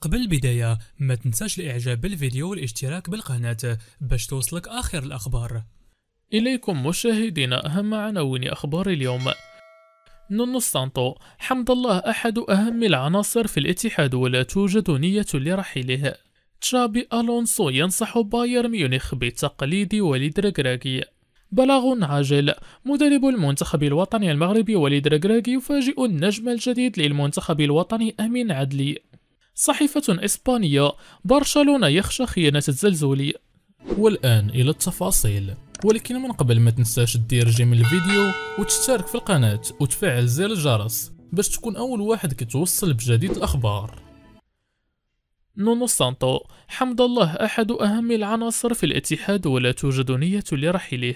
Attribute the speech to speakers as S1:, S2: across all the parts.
S1: قبل البداية ما تنساش الاعجاب بالفيديو والاشتراك بالقناة باش توصلك اخر الاخبار اليكم مشاهدينا اهم عناوين اخبار اليوم نونو سانتو حمد الله احد اهم العناصر في الاتحاد ولا توجد نية لرحيله تشابي الونسو ينصح بايرن ميونخ بالتقليد وليد ركراكي بلاغ عاجل مدرب المنتخب الوطني المغربي وليد ركراكي يفاجئ النجم الجديد للمنتخب الوطني امين عدلي صحيفة إسبانية برشلونة يخشى خيانة الزلزولي والآن إلى التفاصيل ولكن من قبل ما تنساش تدير جيم الفيديو وتشترك في القناة وتفعل زر الجرس باش تكون أول واحد كتوصل بجديد الأخبار نونو سانتو حمد الله أحد أهم العناصر في الاتحاد ولا توجد نية لرحيله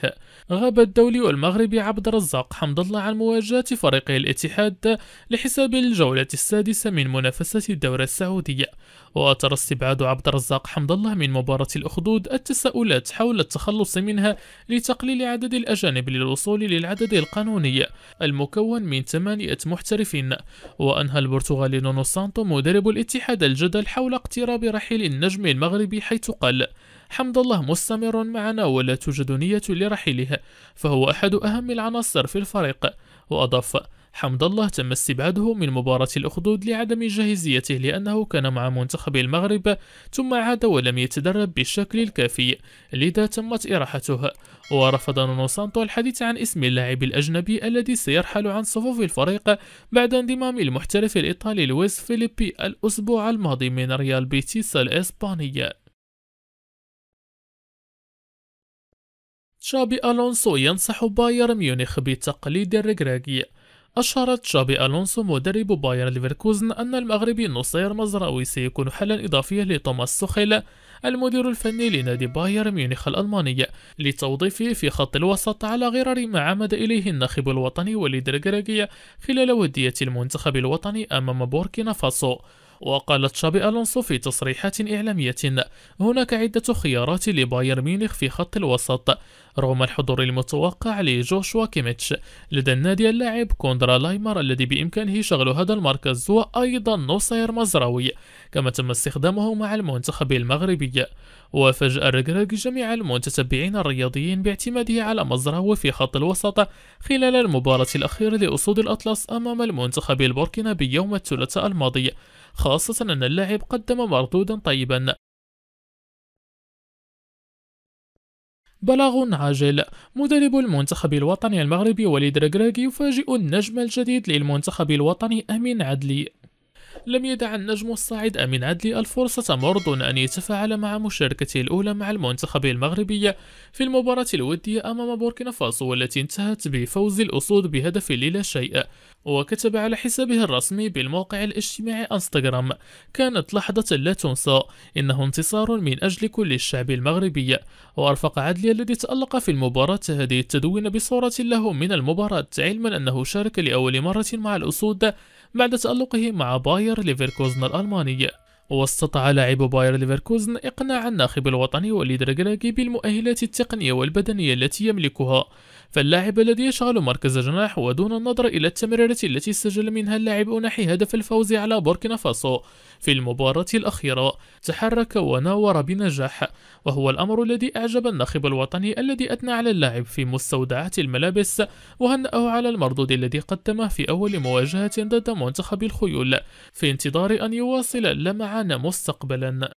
S1: غاب الدولي والمغربي عبد الرزاق حمد الله عن مواجهة فريقه الاتحاد لحساب الجولة السادسة من منافسة الدورة السعودية وأثر استبعاد عبد الرزاق حمد الله من مباراة الأخدود التساؤلات حول التخلص منها لتقليل عدد الأجانب للوصول للعدد القانوني المكون من ثمانية محترفين وأنهى البرتغالي نونو سانتو مدرب الاتحاد الجدل حول اقتراب رحيل النجم المغربي حيث قال حمد الله مستمر معنا ولا توجد نية لرحيله فهو أحد أهم العناصر في الفريق وأضاف حمد الله تم استبعاده من مباراة الأخدود لعدم جاهزيته لأنه كان مع منتخب المغرب ثم عاد ولم يتدرب بالشكل الكافي لذا تمت إراحته ورفض نونو سانتو الحديث عن اسم اللاعب الأجنبي الذي سيرحل عن صفوف الفريق بعد انضمام المحترف الإيطالي لويس فيليبي الأسبوع الماضي من ريال بيتيس الإسبانية تشابي ألونسو ينصح بايرن ميونخ بتقليد الرجراجي أشارت شابي ألونسو مدرب بايرن ليفركوزن أن المغربي نصير مزراوي سيكون حلا إضافيا لتوماس سوخيل المدير الفني لنادي بايرن ميونخ الألماني لتوظيفه في خط الوسط على غرار ما عمد إليه الناخب الوطني وليد الكراكية خلال ودية المنتخب الوطني أمام بوركينا فاسو وقالت شابي ألونسو في تصريحات إعلامية هناك عدة خيارات لبايرن ميونخ في خط الوسط رغم الحضور المتوقع لجوشوا كيميتش لدى النادي اللاعب كوندرا لايمر الذي بإمكانه شغل هذا المركز وأيضا نصير مزراوي كما تم استخدامه مع المنتخب المغربي وفاجأ الركراكي جميع المتتبعين الرياضيين باعتماده على مزراوي في خط الوسط خلال المباراة الأخيرة لأسود الأطلس أمام المنتخب البوركينابي يوم الثلاثاء الماضي خاصة أن اللاعب قدم مردودا طيبا بلاغ عاجل مدرب المنتخب الوطني المغربي وليد ركراكي يفاجئ النجم الجديد للمنتخب الوطني أمين عدلي لم يدع النجم الصاعد أمين عدلي الفرصة تمر أن يتفاعل مع مشاركته الأولى مع المنتخب المغربي في المباراة الودية أمام بوركينا فاسو والتي انتهت بفوز الأسود بهدف للا شيء وكتب على حسابه الرسمي بالموقع الاجتماعي انستغرام كانت لحظة لا تنسى إنه انتصار من أجل كل الشعب المغربي وأرفق عدلي الذي تألق في المباراة هذه التدوين بصورة له من المباراة علما أنه شارك لأول مرة مع الأسود بعد تألقه مع باير ليفركوزن الألماني واستطاع لاعب باير ليفركوزن إقناع الناخب الوطني وليد رجراجي بالمؤهلات التقنية والبدنية التي يملكها فاللاعب الذي يشغل مركز جناح ودون النظر إلى التمريرة التي سجل منها اللاعب أناحي هدف الفوز على بوركينا فاسو في المباراة الأخيرة تحرك وناور بنجاح وهو الأمر الذي أعجب الناخب الوطني الذي أثنى على اللاعب في مستودعات الملابس وهنأه على المردود الذي قدمه في أول مواجهة ضد منتخب الخيول في انتظار أن يواصل لمعان مستقبلا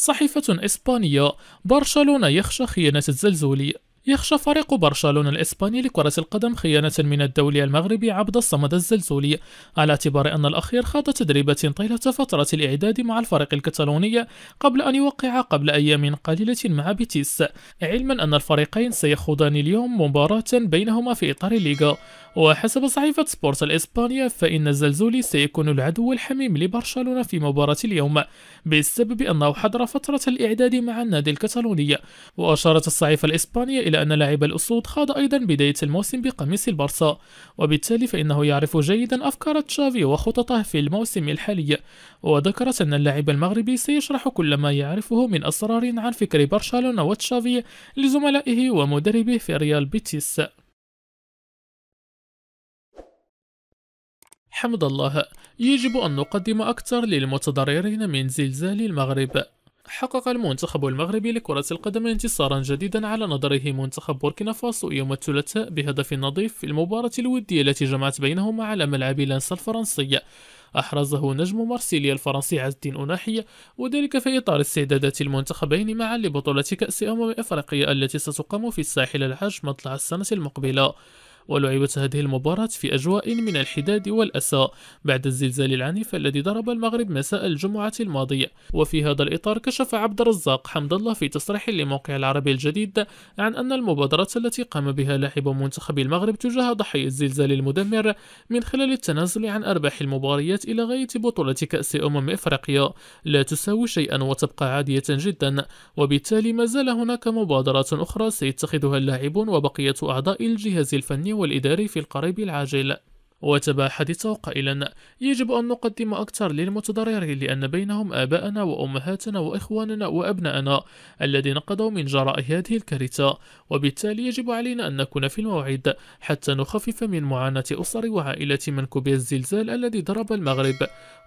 S1: صحيفة إسبانية برشلونة يخشى خيانة الزلزولي يخشى فريق برشلونة الإسباني لكرة القدم خيانة من الدولي المغربي عبد الصمد الزلزولي على اعتبار أن الأخير خاض تدريبات طيلة فترة الإعداد مع الفريق الكتالوني قبل أن يوقع قبل أيام قليلة مع بيتيس علما أن الفريقين سيخوضان اليوم مباراة بينهما في إطار الليغا وحسب صحيفة سبورت الإسبانية فإن الزلزولي سيكون العدو الحميم لبرشلونة في مباراة اليوم بسبب أنه حضر فترة الإعداد مع النادي الكتالوني وأشارت الصحيفة الإسبانية إلى أن لاعب الأسود خاض أيضا بداية الموسم بقميص البرصا وبالتالي فإنه يعرف جيدا أفكار تشافي وخططه في الموسم الحالي وذكرت أن اللاعب المغربي سيشرح كل ما يعرفه من أسرار عن فكر برشلونة وتشافي لزملائه ومدربه في ريال بيتيس حمد الله يجب أن نقدم أكثر للمتضررين من زلزال المغرب حقق المنتخب المغربي لكرة القدم انتصارا جديدا على نظره منتخب بوركينا فاسو يوم الثلاثاء بهدف نظيف في المباراة الودية التي جمعت بينهما على ملعب لانس الفرنسي أحرزه نجم مارسيليا الفرنسي عز الدين أناحية وذلك في إطار استعدادات المنتخبين معا لبطولة كأس أمم أفريقيا التي ستقام في الساحل العاج مطلع السنة المقبلة ولعبت هذه المباراة في أجواء من الحداد والأسى بعد الزلزال العنيف الذي ضرب المغرب مساء الجمعة الماضية وفي هذا الإطار كشف عبد الرزاق حمد الله في تصريح لموقع العربي الجديد عن أن المبادرة التي قام بها لاعب منتخب المغرب تجاه ضحي الزلزال المدمر من خلال التنازل عن أرباح المباريات إلى غاية بطولة كأس أمم إفريقيا لا تساوي شيئا وتبقى عادية جدا وبالتالي ما زال هناك مبادرات أخرى سيتخذها اللاعبون وبقية أعضاء الجهاز الفني والإداري في القريب العاجل وتبع حديثه قائلا يجب أن نقدم أكثر للمتضررين لأن بينهم آباءنا وأمهاتنا وإخواننا وأبناءنا الذين قضوا من جراء هذه الكارثة وبالتالي يجب علينا أن نكون في الموعد حتى نخفف من معاناة أسر وعائلة من الزلزال الذي ضرب المغرب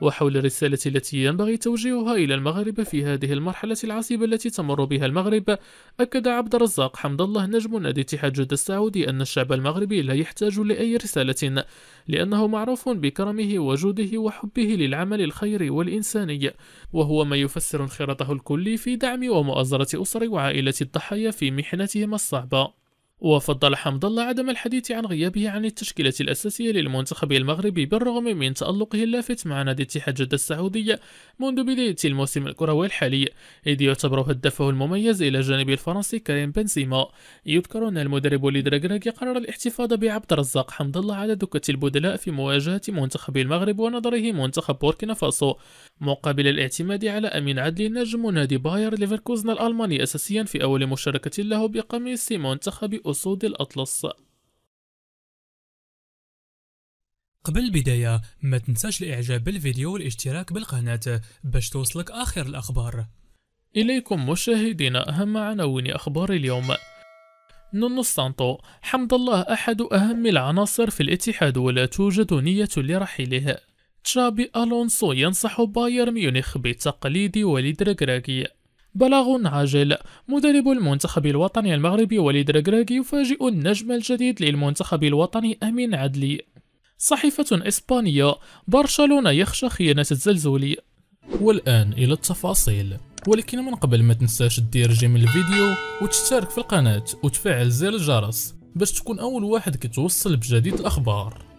S1: وحول الرسالة التي ينبغي توجيهها إلى المغرب في هذه المرحلة العصيبة التي تمر بها المغرب أكد عبد الرزاق حمد الله نجم نادي اتحاد جدة السعودي أن الشعب المغربي لا يحتاج لأي رسالة لأنه معروف بكرمه وجوده وحبه للعمل الخيري والإنساني وهو ما يفسر انخراطه الكلي في دعم ومؤازرة أسر وعائلة الضحايا في محنتهم الصعبة وفضل حمد الله عدم الحديث عن غيابه عن التشكيلة الأساسية للمنتخب المغربي بالرغم من تألقه اللافت مع نادي اتحاد جدة السعودية منذ بداية الموسم الكروي الحالي إذ يعتبر هدفه المميز إلى جانب الفرنسي كريم بنزيما يذكر أن المدرب راكراكي قرر الاحتفاظ بعبد الرزاق حمد الله على دكة البدلاء في مواجهة منتخب المغرب ونظره منتخب بوركينا فاسو مقابل الاعتماد على أمين عدلي نجم نادي باير ليفركوزن الألماني أساسيا في أول مشاركة له بقميص منتخب أسود الأطلس قبل البداية ما تنساش الإعجاب بالفيديو والاشتراك بالقناة باش توصلك آخر الأخبار إليكم مشاهدينا أهم عناوين أخبار اليوم نونو سانتو حمد الله أحد أهم العناصر في الاتحاد ولا توجد نية لرحيله تشابي ألونسو ينصح بايرن ميونخ بتقليد وليد ركراكي بلاغ عاجل مدرب المنتخب الوطني المغربي وليد ركراكي يفاجئ النجم الجديد للمنتخب الوطني أمين عدلي صحيفة إسبانية برشلونة يخشى خيانة الزلزولي والآن إلى التفاصيل ولكن من قبل ما تنساش دير جيم الفيديو وتشترك في القناة وتفعل زر الجرس باش تكون أول واحد كتوصل بجديد الأخبار